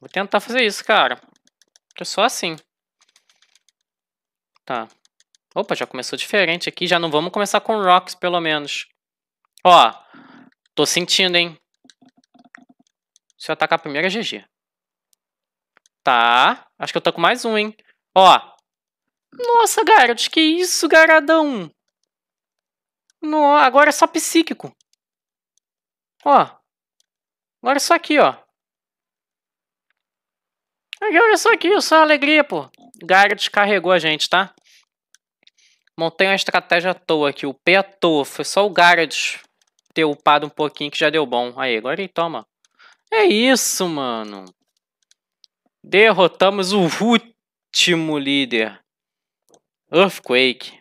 Vou tentar fazer isso, cara. É só assim. Tá. Opa, já começou diferente aqui. Já não vamos começar com rocks, pelo menos. Ó, tô sentindo, hein. Se eu atacar primeiro é GG. Tá. Acho que eu tô com mais um, hein. Ó. Nossa, Garrett, que isso, garadão. No, agora é só psíquico. Ó. Agora é só aqui, ó olha só aqui, só é alegria, pô. Gara descarregou a gente, tá? Montei uma estratégia à toa aqui, o pé à toa. Foi só o Garrett ter upado um pouquinho que já deu bom. Aí, agora ele toma. É isso, mano. Derrotamos o último líder. Earthquake.